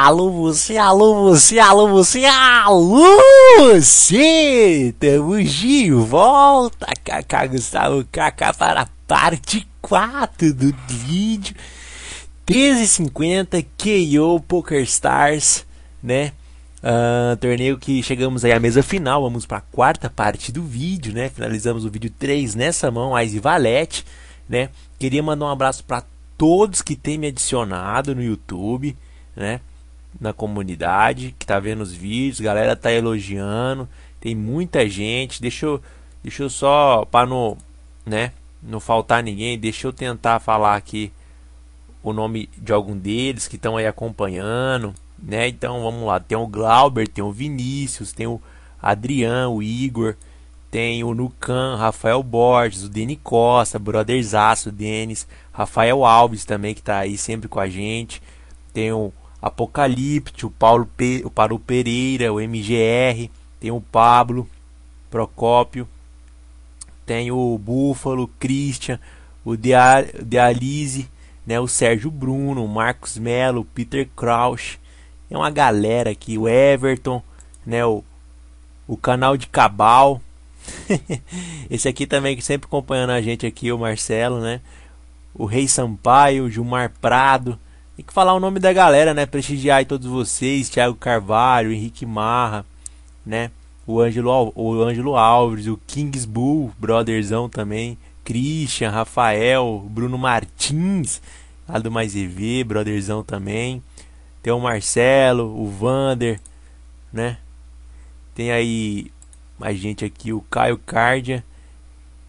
Alô você, alô você, alô você, alô você! estamos de volta, Kaká Gustavo Kaká para a parte 4 do vídeo. 50 KO Poker Stars, né? Uh, torneio que chegamos aí à mesa final, vamos para a quarta parte do vídeo, né? Finalizamos o vídeo 3 nessa mão, Ice Valete, né? Queria mandar um abraço para todos que têm me adicionado no YouTube, né? na comunidade que tá vendo os vídeos, galera tá elogiando, tem muita gente. Deixa eu, deixa eu só para não, né, não faltar ninguém, deixa eu tentar falar aqui o nome de algum deles que estão aí acompanhando, né? Então vamos lá, tem o Glauber, tem o Vinícius, tem o Adriano, o Igor, tem o Nucan, Rafael Borges, o Deni Costa, Brotherzaço, Denis, Rafael Alves também que tá aí sempre com a gente. Tem o Apocalipse, o Paulo, Pe... o Paulo Pereira, o MGR, tem o Pablo, Procópio, tem o Búfalo, o Christian, o Dealize, né, o Sérgio Bruno, o Marcos Melo, o Peter Crouch, é uma galera aqui, o Everton, né, o, o canal de Cabal, esse aqui também que sempre acompanhando a gente aqui, o Marcelo, né, o Rei Sampaio, o Gilmar Prado, tem que falar o nome da galera, né? Prestigiar aí todos vocês, Thiago Carvalho, Henrique Marra, né? O Ângelo, o Ângelo Alves, o Kings Bull, brotherzão também, Christian, Rafael, Bruno Martins, lá do Mais EV, brotherzão também. Tem o Marcelo, o Vander, né? Tem aí mais gente aqui, o Caio Cardia,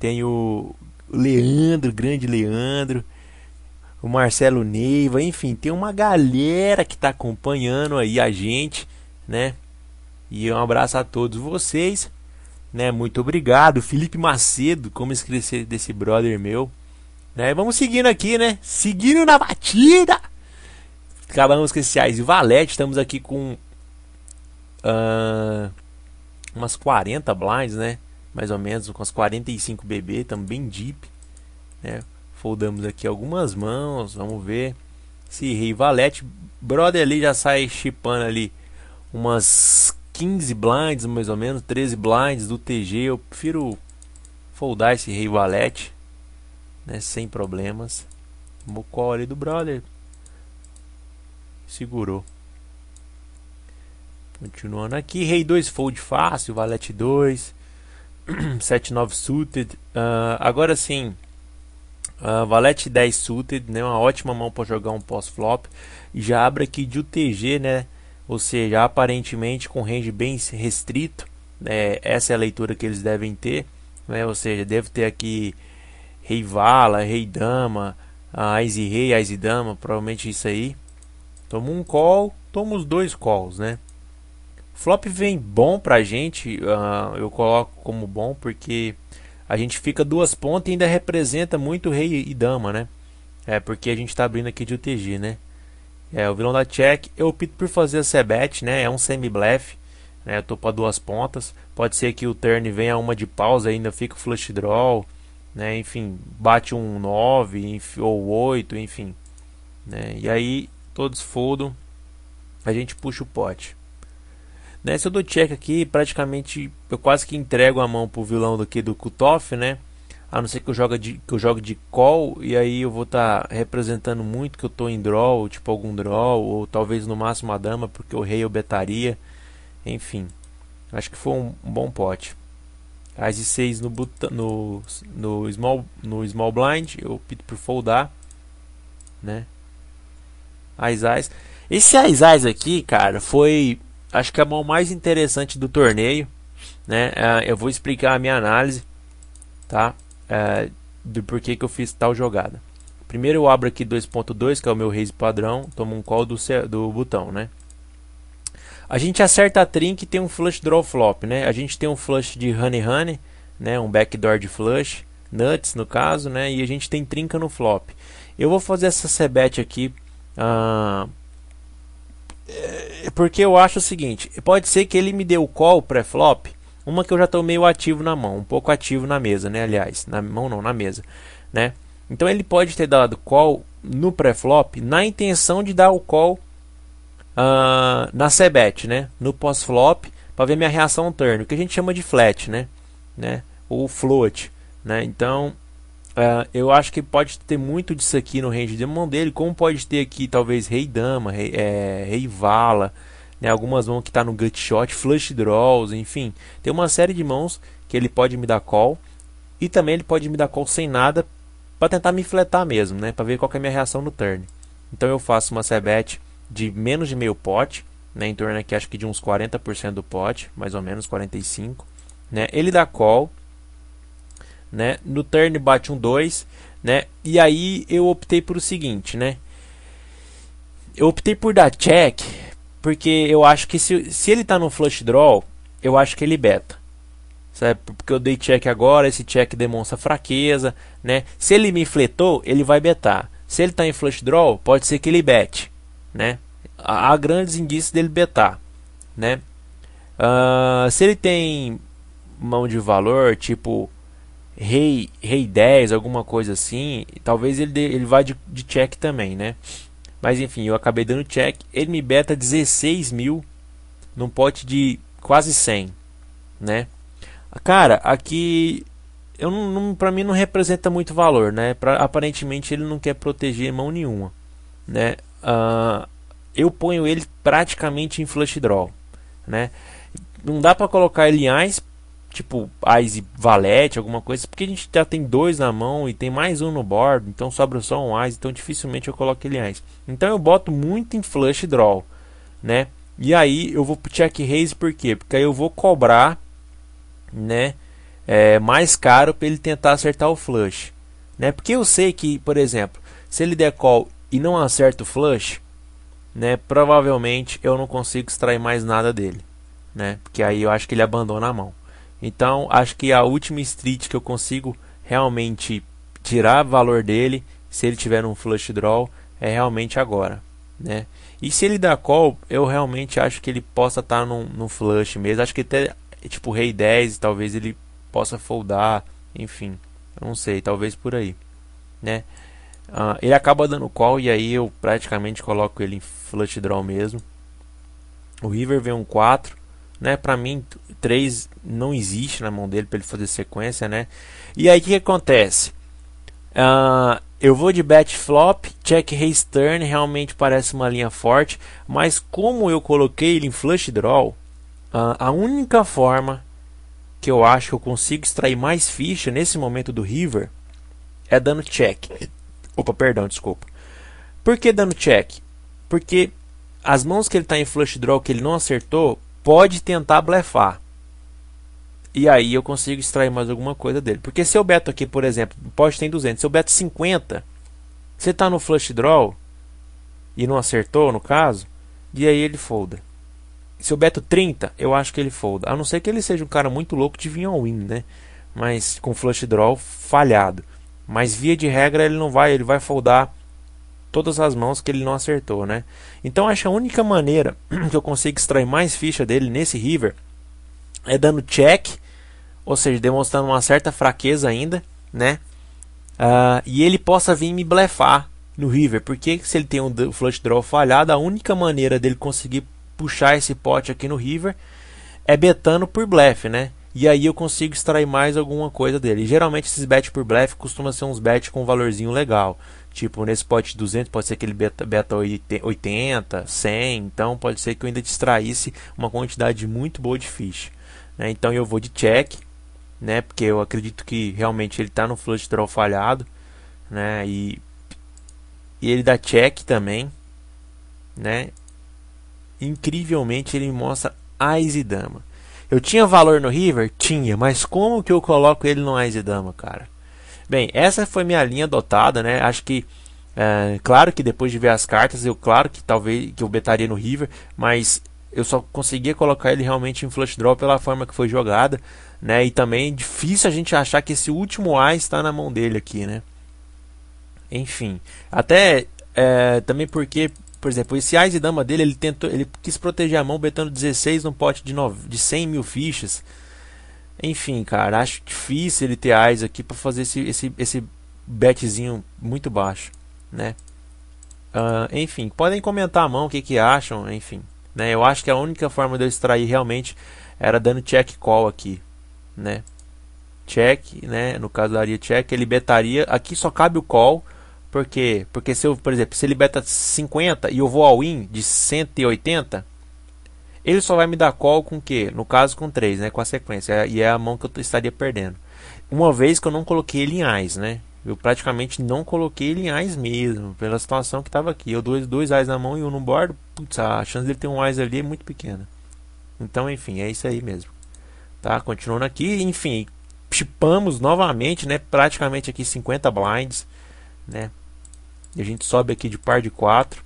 tem o Leandro, grande Leandro, o Marcelo Neiva, enfim, tem uma galera que está acompanhando aí a gente, né? E um abraço a todos vocês, né? Muito obrigado, Felipe Macedo, como esquecer desse brother meu, né? Vamos seguindo aqui, né? Seguindo na batida. Acabamos com esse Ais e Valete, estamos aqui com uh, umas 40 blinds, né? Mais ou menos, com as 45 BB, estamos bem deep, né? Foldamos aqui algumas mãos, vamos ver. Se rei valete. brother ali já sai chipando ali umas 15 blinds, mais ou menos, 13 blinds do TG. Eu prefiro foldar esse rei valete, né, sem problemas. O call ali do brother segurou. Continuando aqui, rei 2 fold fácil, valete 2, 7 9 suited. Uh, agora sim, Uh, valete 10 suited, né? Uma ótima mão para jogar um pós-flop. Já abre aqui de UTG, né? Ou seja, aparentemente com range bem restrito. Né? Essa é a leitura que eles devem ter. Né? Ou seja, deve ter aqui Rei Vala, Rei Dama, e Rei, e Dama, provavelmente isso aí. Toma um call, toma os dois calls, né? Flop vem bom pra gente, uh, eu coloco como bom porque a gente fica duas pontas e ainda representa muito rei e dama, né? É, porque a gente está abrindo aqui de UTG, né? É, o vilão da check, eu opto por fazer a Sebet, né? É um semi-blefe, né? Eu tô para duas pontas. Pode ser que o turn venha uma de pausa ainda fica o flush draw, né? Enfim, bate um 9 ou 8, enfim. Né? E aí, todos foldam, a gente puxa o pote. Né? Se eu dou check aqui, praticamente eu quase que entrego a mão pro vilão daqui do Kutoff, né? A não ser que eu jogue de, que eu jogue de call e aí eu vou estar tá representando muito que eu tô em draw, tipo algum draw, ou talvez no máximo a dama, porque o rei eu betaria. Enfim, acho que foi um, um bom pote. As de 6 no, no, no, small, no small blind, eu pito por foldar, né? As, as. Esse as, as aqui, cara, foi acho que a mão mais interessante do torneio, né? Uh, eu vou explicar a minha análise, tá? Uh, do porquê que eu fiz tal jogada. Primeiro eu abro aqui 2.2, que é o meu raise padrão, tomo um call do, do botão, né? A gente acerta a trink e tem um flush draw flop, né? A gente tem um flush de honey honey, né? Um backdoor de flush, nuts no caso, né? E a gente tem trinca no flop. Eu vou fazer essa sebet aqui... Uh, é, porque eu acho o seguinte: pode ser que ele me dê o call pré-flop, uma que eu já estou meio ativo na mão, um pouco ativo na mesa, né? Aliás, na mão não, na mesa, né? Então ele pode ter dado call no pré-flop na intenção de dar o call uh, na sebet, né? No pós-flop para ver minha reação turn, o que a gente chama de flat, né? né? Ou float, né? Então Uh, eu acho que pode ter muito disso aqui no range de mão dele, como pode ter aqui talvez rei dama, rei, é, rei vala, né, algumas mãos que está no gut shot, flush draws, enfim. Tem uma série de mãos que ele pode me dar call e também ele pode me dar call sem nada para tentar me fletar mesmo, né, para ver qual é a minha reação no turn. Então eu faço uma cebet de menos de meio pote, né, em torno aqui acho que de uns 40% do pote, mais ou menos 45, né? Ele dá call né? No turn bate um 2, né? E aí eu optei por o seguinte, né? Eu optei por dar check, porque eu acho que se, se ele tá no flush draw, eu acho que ele beta. Sabe? Porque eu dei check agora, esse check demonstra fraqueza, né? Se ele me fletou, ele vai betar. Se ele tá em flush draw, pode ser que ele bete, né? Há grandes indícios dele betar, né? Uh, se ele tem mão de valor, tipo rei, rei 10, alguma coisa assim, talvez ele, dê, ele vá de, de check também, né? Mas enfim, eu acabei dando check. Ele me beta 16 mil num pote de quase 100, né? Cara, aqui eu não, não para mim não representa muito valor, né? Pra, aparentemente ele não quer proteger mão nenhuma, né? Uh, eu ponho ele praticamente em flash draw, né? Não dá para colocar ele em ice tipo Ice e Valete, alguma coisa, porque a gente já tem dois na mão e tem mais um no board, então sobra só um Ice, então dificilmente eu coloco ele Ice. Então eu boto muito em flush draw, né? E aí eu vou pro check raise por quê? Porque aí eu vou cobrar, né, é, mais caro para ele tentar acertar o flush, né? Porque eu sei que, por exemplo, se ele der call e não acerta o flush, né, provavelmente eu não consigo extrair mais nada dele, né? Porque aí eu acho que ele abandona a mão. Então, acho que a última street que eu consigo realmente tirar valor dele, se ele tiver um flush draw, é realmente agora. Né? E se ele dá call, eu realmente acho que ele possa estar tá num, num, flush mesmo. Acho que até tipo rei 10, talvez ele possa foldar, enfim. não sei, talvez por aí, né? Uh, ele acaba dando call e aí eu praticamente coloco ele em flush draw mesmo. O river vem um 4 né? Para mim, 3 não existe na mão dele para ele fazer sequência, né? E aí o que, que, acontece? Uh, eu vou de bet flop, check raise turn, realmente parece uma linha forte, mas como eu coloquei ele em flush draw, uh, a única forma que eu acho que eu consigo extrair mais ficha nesse momento do river é dando check. Opa, perdão, desculpa. Por que dando check? Porque as mãos que ele está em flush draw que ele não acertou, pode tentar blefar. E aí eu consigo extrair mais alguma coisa dele. Porque se eu beto aqui, por exemplo, pode ter 200, se eu beto 50, você está no flush draw e não acertou no caso, e aí ele folda. Se eu beto 30, eu acho que ele folda. A não ser que ele seja um cara muito louco de vinho win, né? Mas com flush draw falhado. Mas via de regra ele não vai, ele vai foldar todas as mãos que ele não acertou, né? Então acho que a única maneira que eu consigo extrair mais ficha dele nesse River é dando check, ou seja, demonstrando uma certa fraqueza ainda, né? Uh, e ele possa vir me blefar no River, porque se ele tem um flush draw falhado, a única maneira dele conseguir puxar esse pote aqui no River é betando por blefe, né? E aí eu consigo extrair mais alguma coisa dele. geralmente esses bets por blefe costumam ser uns bets com um valorzinho legal. Tipo, nesse pote 200 pode ser aquele beta, beta 80, 100, então pode ser que eu ainda distraísse uma quantidade muito boa de fish. Né? Então eu vou de check, né? porque eu acredito que realmente ele está no flush draw falhado, né? e, e ele dá check também, né? incrivelmente ele mostra Ais e Dama. Eu tinha valor no River? Tinha, mas como que eu coloco ele no Ais e Dama, cara? Bem, essa foi minha linha adotada, né? Acho que é, claro que depois de ver as cartas, eu claro que talvez que eu betaria no River, mas eu só conseguia colocar ele realmente em flush draw pela forma que foi jogada, né? E também é difícil a gente achar que esse último A está na mão dele aqui, né? Enfim, até é, também porque, por exemplo, esse Ais e Dama dele, ele tentou, ele quis proteger a mão betando 16 num pote de, nove de 100 mil fichas. Enfim, cara, acho difícil ele ter eyes aqui para fazer esse, esse, esse betzinho muito baixo, né? Uh, enfim, podem comentar a mão o que, que acham, enfim. Né? Eu acho que a única forma de eu extrair realmente era dando check call aqui, né? Check, né? No caso daria check, ele betaria. Aqui só cabe o call, porque porque se eu, por exemplo, se ele beta 50 e eu vou ao in de 180, ele só vai me dar call com o quê? No caso, com 3, né? Com a sequência. E é a mão que eu estaria perdendo. Uma vez que eu não coloquei ele em AIS, né? Eu praticamente não coloquei ele em AIS mesmo, pela situação que estava aqui. Eu dois, dois AIS na mão e um no board, putz, a chance dele ter um AIS ali é muito pequena. Então, enfim, é isso aí mesmo. Tá? Continuando aqui, enfim, chipamos novamente, né? Praticamente aqui 50 blinds, né? E a gente sobe aqui de par de 4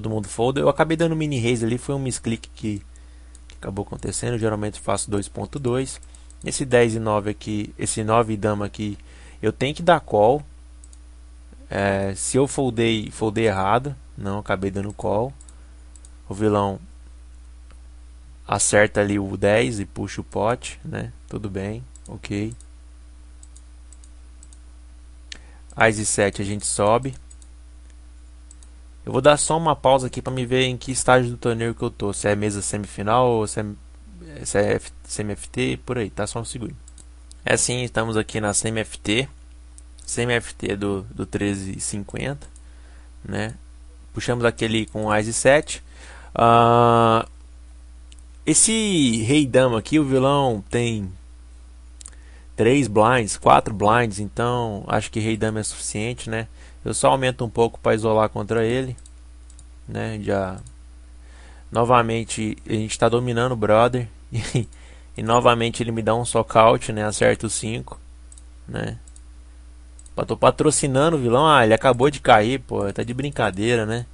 todo mundo folder. Eu acabei dando mini raise ali, foi um misclick que, que acabou acontecendo. geralmente faço 2.2. Esse 10 e 9 aqui, esse 9 e dama aqui, eu tenho que dar call. É, se eu foldei, foldei errado, não acabei dando call. O vilão acerta ali o 10 e puxa o pote, né? Tudo bem, ok. As e 7 a gente sobe. Eu vou dar só uma pausa aqui para me ver em que estágio do torneio que eu tô. Se é mesa semifinal ou se é, se é semi-FT, por aí, tá? Só um segundo. É assim, estamos aqui na semi-FT. Semi-FT é do, do 1350, né? Puxamos aquele com Ice 7. Uh, ah, esse rei dama aqui, o vilão tem três blinds, quatro blinds, então acho que rei dama é suficiente, né? Eu só aumento um pouco para isolar contra ele. Né? Já novamente a gente está dominando o brother e, e, novamente ele me dá um socout, né? Acerta o 5, né? tô patrocinando o vilão. Ah, ele acabou de cair, pô. Tá de brincadeira, né?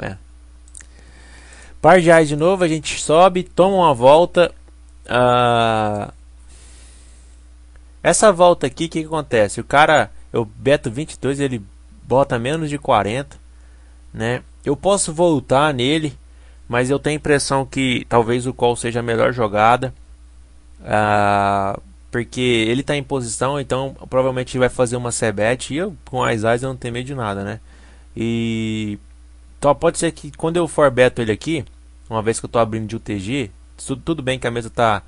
É. Par de reais de novo, a gente sobe, toma uma volta ah, essa volta aqui, o que, que, acontece? O cara, eu beto 22, ele bota menos de 40, né? Eu posso voltar nele, mas eu tenho a impressão que talvez o qual seja a melhor jogada. Ah, porque ele está em posição, então provavelmente vai fazer uma sebet. E eu, com as eyes, eu não tenho medo de nada, né? E. Então pode ser que quando eu for beto ele aqui, uma vez que eu estou abrindo de UTG, tudo, tudo bem que a mesa tá,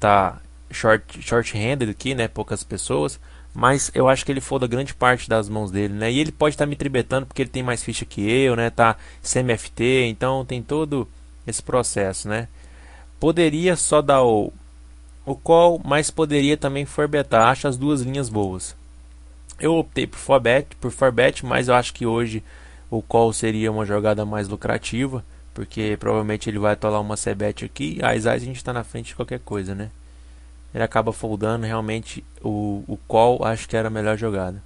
tá short, short-handed aqui, né? Poucas pessoas. Mas eu acho que ele foda grande parte das mãos dele, né? E ele pode estar tá me tribetando porque ele tem mais ficha que eu, né? Tá CMFT, então tem todo esse processo, né? Poderia só dar o, o call, mas poderia também forbetar. Acho as duas linhas boas. Eu optei por forbet, por forbet, mas eu acho que hoje o call seria uma jogada mais lucrativa. Porque provavelmente ele vai atolar uma Sebet aqui. A Isais a gente está na frente de qualquer coisa, né? Ele acaba foldando. Realmente o, o call acho que era a melhor jogada.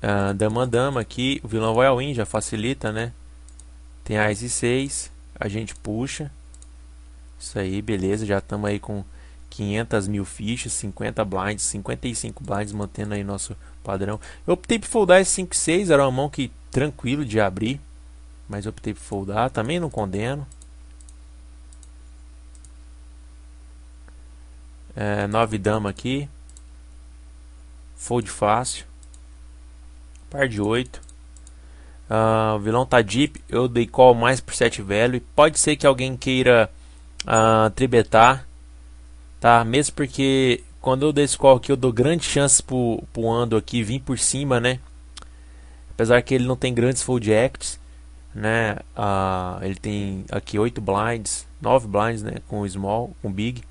Ah, dama dama aqui. O vilão vai ao win, já facilita, né? Tem a Ice 6. A gente puxa. Isso aí, beleza. Já estamos aí com 500 mil fichas, 50 blinds, 55 blinds, mantendo aí nosso padrão. Eu optei por foldar esse 5-6, era uma mão que tranquilo de abrir, mas optei por foldar, também não condeno. É, nove dama aqui, fold fácil, par de oito. Uh, o vilão tá deep, eu dei call mais por 7 velho. Pode ser que alguém queira uh, tribetar, tá? Mesmo porque quando eu dei esse call aqui, eu dou grandes chances pro, pro Ando aqui vir por cima, né? Apesar que ele não tem grandes fold acts, né? Ah, ele tem aqui 8 blinds, 9 blinds, né? Com o small, com o big.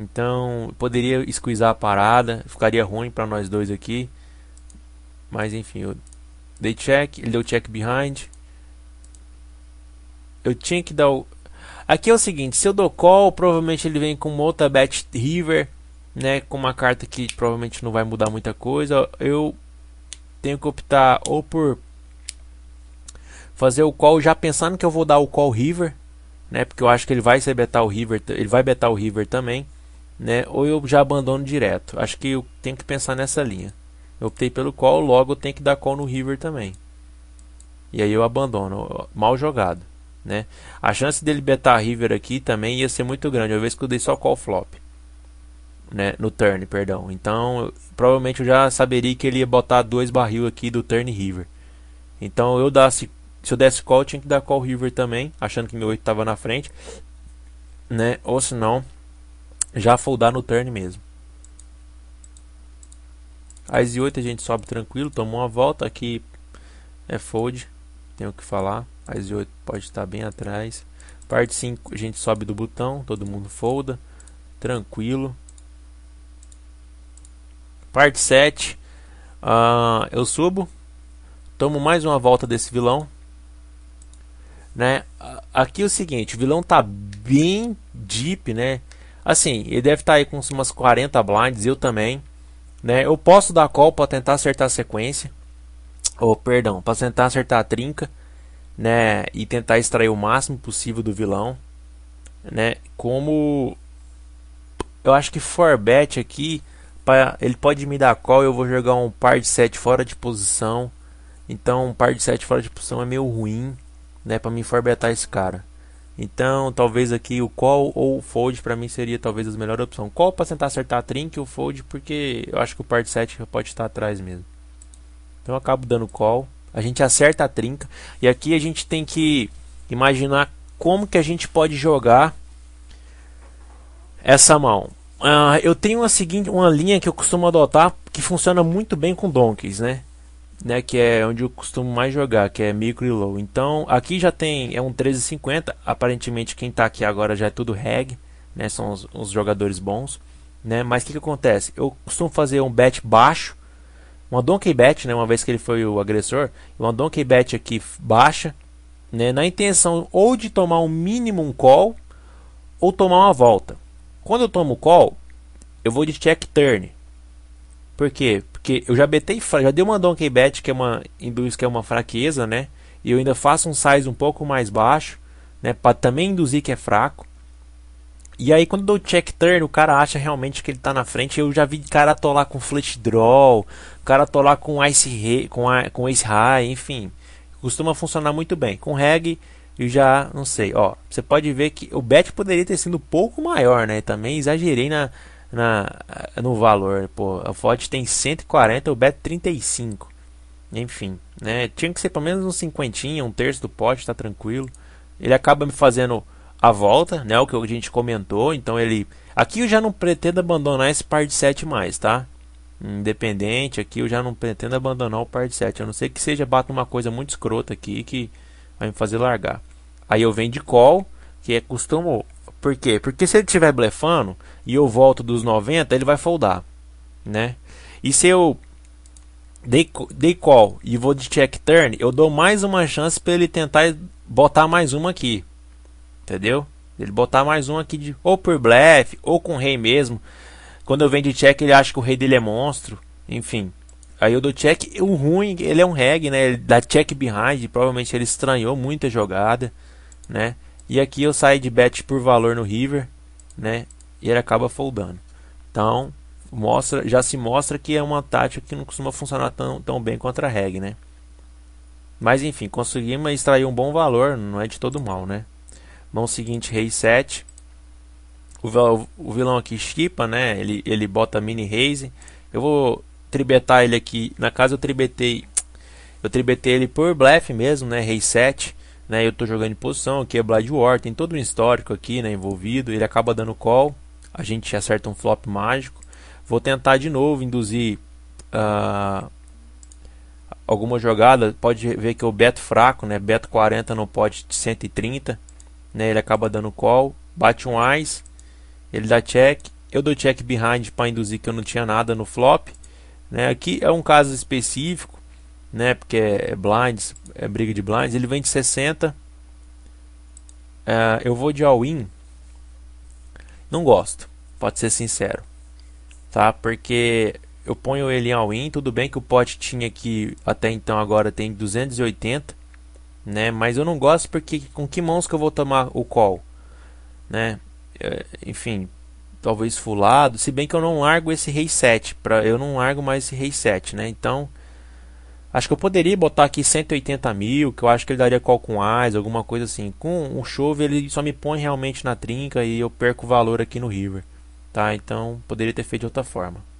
Então, poderia squeezar a parada, ficaria ruim para nós dois aqui. Mas enfim, eu dei check, ele deu check behind. Eu tinha que dar o Aqui é o seguinte, se eu dou call, provavelmente ele vem com uma outra bet river, né, com uma carta que provavelmente não vai mudar muita coisa. Eu tenho que optar ou por fazer o call já pensando que eu vou dar o call river, né? Porque eu acho que ele vai ser betar o river, ele vai betar o river também, né? Ou eu já abandono direto. Acho que eu tenho que pensar nessa linha. Eu optei pelo call, logo eu tenho que dar call no river também. E aí eu abandono, mal jogado, né? A chance dele betar river aqui também ia ser muito grande, Eu vez que eu dei só call flop né, no turn, perdão. Então, provavelmente eu já saberia que ele ia botar dois barril aqui do turn river. Então, eu desse, se eu desse call, eu tinha que dar call river também, achando que meu 8 estava na frente, né? Ou se não, já foldar no turn mesmo. As 8 a gente sobe tranquilo, tomou uma volta aqui é fold, tenho que falar. As 8 pode estar bem atrás. Parte 5 a gente sobe do botão, todo mundo folda, tranquilo. Parte 7. Uh, ah, eu subo. Tomo mais uma volta desse vilão. Né? Aqui é o seguinte, o vilão tá bem deep, né? Assim, ele deve estar tá aí com umas 40 blinds, eu também. Né? Eu posso dar call para tentar acertar a sequência. Ou, oh, perdão, para tentar acertar a trinca. Né? E tentar extrair o máximo possível do vilão. Né? Como... Eu acho que Forbet aqui ele pode me dar call, eu vou jogar um par de 7 fora de posição. Então, um par de 7 fora de posição é meio ruim, né, para mim forbetar esse cara. Então, talvez aqui o call ou o fold para mim seria talvez a melhor opção. Call para tentar acertar a trink, o fold porque eu acho que o par de 7 pode estar atrás mesmo. Então, eu acabo dando call, a gente acerta a trinca e aqui a gente tem que imaginar como que a gente pode jogar essa mão. Uh, eu tenho uma seguinte uma linha que eu costumo adotar que funciona muito bem com donkeys, né? né? Que é onde eu costumo mais jogar, que é micro e low. Então aqui já tem é um 1350. Aparentemente quem está aqui agora já é tudo reg, né? São os, os jogadores bons, né? Mas o que, que acontece? Eu costumo fazer um bet baixo, uma donkey bet, né? Uma vez que ele foi o agressor, uma donkey bet aqui baixa, né? Na intenção ou de tomar um minimum call ou tomar uma volta. Quando eu tomo call, eu vou de check turn. Por quê? Porque eu já betei, já dei uma donkey bet que é uma induz que é uma fraqueza, né? E eu ainda faço um size um pouco mais baixo, né, para também induzir que é fraco. E aí quando eu dou check turn, o cara acha realmente que ele tá na frente. Eu já vi cara atolar com flush draw, cara atolar com ice com, com ice high, enfim. Costuma funcionar muito bem. Com reg eu já não sei. Ó, você pode ver que o bet poderia ter sido um pouco maior, né? Também exagerei na, na no valor. Pô, a FOD tem 140, o bet 35. Enfim, né? Tinha que ser pelo menos uns cinquentinha um terço do pote, tá tranquilo. Ele acaba me fazendo a volta, né? O que a gente comentou. Então ele. Aqui eu já não pretendo abandonar esse par de 7 mais, tá? Independente, aqui eu já não pretendo abandonar o par de 7. A não ser que seja bata uma coisa muito escrota aqui que vai me fazer largar. Aí eu venho de call, que é costumo. Por quê? Porque se ele estiver blefando e eu volto dos 90, ele vai foldar, né? E se eu dei, dei call e vou de check turn, eu dou mais uma chance para ele tentar botar mais uma aqui. Entendeu? Ele botar mais um aqui de ou por blefe ou com rei mesmo. Quando eu venho de check, ele acha que o rei dele é monstro, enfim. Aí eu dou check. O ruim, ele é um reg, né? Ele dá check behind. Provavelmente ele estranhou muita jogada, né? E aqui eu saio de bet por valor no river, né? E ele acaba foldando. Então, mostra, já se mostra que é uma tática que não costuma funcionar tão, tão bem contra a reg, né? Mas enfim, conseguimos extrair um bom valor, não é de todo mal, né? Mão seguinte, rei 7. O, o vilão aqui chipa, né? Ele, ele bota mini raise. Eu vou tribetar ele aqui. Na casa eu tribetei. Eu tribetei ele por blefe mesmo, né? Rei 7. Né, eu estou jogando em posição, aqui é Blood War, tem todo um histórico aqui né, envolvido. Ele acaba dando call, a gente acerta um flop mágico. Vou tentar de novo induzir uh, alguma jogada. Pode ver que o beto fraco, né? Beto 40 não pode 130. Né, ele acaba dando call, bate um ice, ele dá check. Eu dou check behind para induzir que eu não tinha nada no flop. Né? Aqui é um caso específico, né? porque é, é blinds, é briga de blinds, ele vem de 60. Uh, eu vou de all-in. Não gosto, pode ser sincero. Tá? Porque eu ponho ele em all-in, tudo bem que o pote tinha que até então agora tem 280. Né? Mas eu não gosto porque com que mãos que eu vou tomar o call, né? É, enfim, talvez fulado, se bem que eu não largo esse rei 7, pra, eu não largo mais esse rei 7, né? Então, acho que eu poderia botar aqui 180 mil, que eu acho que ele daria qual com as, alguma coisa assim. Com o um chove ele só me põe realmente na trinca e eu perco valor aqui no river, tá? Então, poderia ter feito de outra forma.